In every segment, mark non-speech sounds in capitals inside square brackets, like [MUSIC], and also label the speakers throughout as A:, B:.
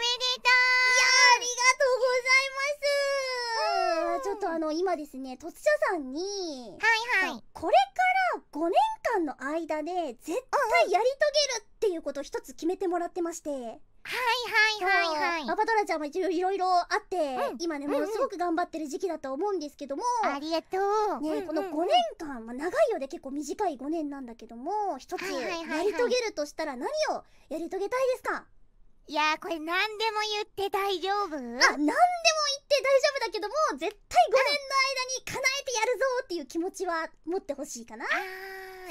A: ありがとうございますちょっとあの今ですね突者さんにはいはいこれから5年間の間で絶対やり遂げるっていうことを一つ決めてもらってましてはいはいはいはいアバドラちゃんもいろいろあって、うん、今ねものすごく頑張ってる時期だと思うんですけども、ありがとう、ね、この5年間、まあ、長いようで結構短い5年なんだけども一つやり遂げるとしたら何をやり遂げたいですか、はいはいはいはいいやこれ何でも言って大丈夫あ何でも言って大丈夫だけども絶対5年の間に叶えてやるぞっていう気持ちは持ってほしいかなあ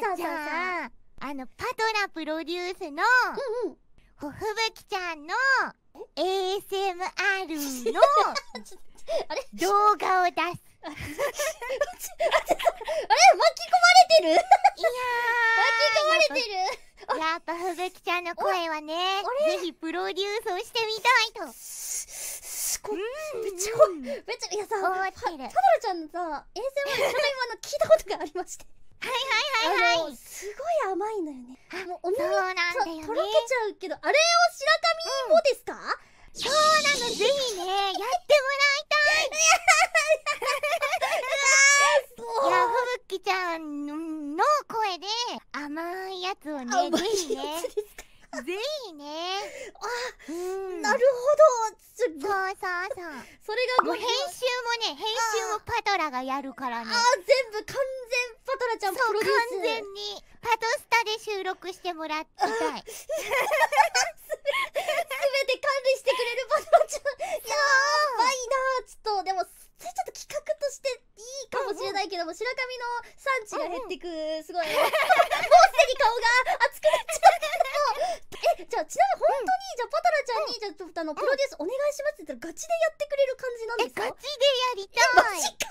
A: そうそうそうあのパトラプロデュースのほふぶきちゃんの ASMR のあれ動画を出すあれ巻き込まれてるゆきちゃんの声はねぜひプロデュースをしてみたいとこめっちゃ怖いめっちゃいやさタドラちゃんのさ衛星はちょっと今の聞いたことがありましてはいはいはいはいすごい甘いのよねもうお耳そとろけちゃうけどあれを白神もですか、そうなのぜひねやってもらいつをねぜひねぜひねあ、なるほどすごいそうそうそうそれがもう編集もね編集もパトラがやるからねあ全部完全パトラちゃんプロデュース完全にパトスタで収録してもらいたい [LAUGHS] すべて管理してくれるパトラちゃんやばいなちょっとでもけども白髪の産地が減ってくすごい、うん、もうすでに顔が熱くなっちゃうえじゃあちなみに本当に、じゃあパタラちゃんに、じゃああのプロデュースお願いしますって言ったらガチでやってくれる感じなんですかガチでやりたいマジか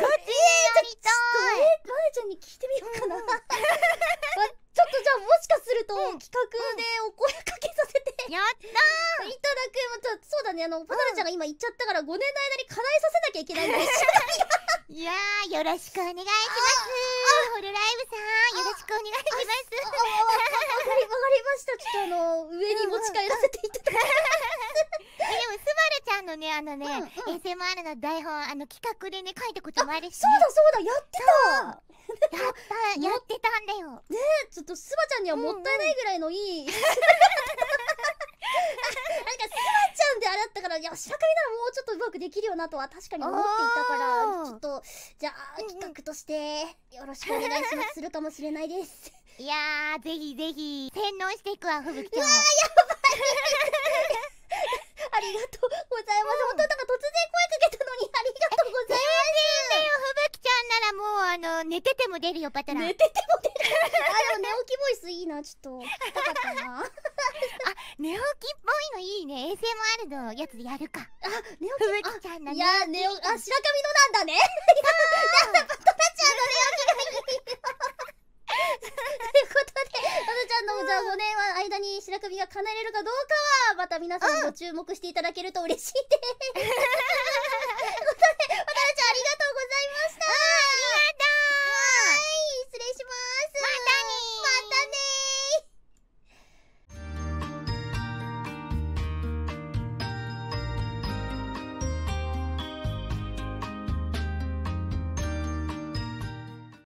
A: ガチでやりたいえー、まえちゃんに聞いてみようかな、ちょっとじゃあもしかすると、うん、企画でお声かけさせて、やったーいただくそうだねあのパタラちゃんが今言っちゃったから5年の間に叶えさせなきゃいけないんでしっかりゃあよろしくお願いしますホルライブさんよろしくお願いしますわかりましたちょっとあの上に持ち帰らせていただきますでもスバルちゃんのねあのね、うんうん、SMR の台本あの企画でね書いたこともあるし、ね、そうだそうだやってたやったやってたんだよねちょっとスバちゃんにはもったいないぐらいのいい、うんうんなんかスでだったからいや白髪ならもうちょっとうまくできるよなとは確かに思っていたからちょっとじゃあ企画としてよろしくお願いしますするかもしれないです [LAUGHS] いやーぜひぜひ洗脳していくわふぶきちゃんうわーやばいありがとうございます、本当なんか突然声かけたのにありがとうございます全然よふぶきちゃんならもうあの寝てても出るよパトラ寝てても出るあでも寝起きボイスいいなちょっと高かったな寝起きっぽいのいいね ASMR のやつでやるかあ寝起きちゃんいや寝起きあ白神のなんだねやっぱトラちゃんの寝起きがいいよということでトラちゃんのじゃあ5年は間に白神が叶えれるかどうかはまた皆さんも注目していただけると嬉しいです [LAUGHS]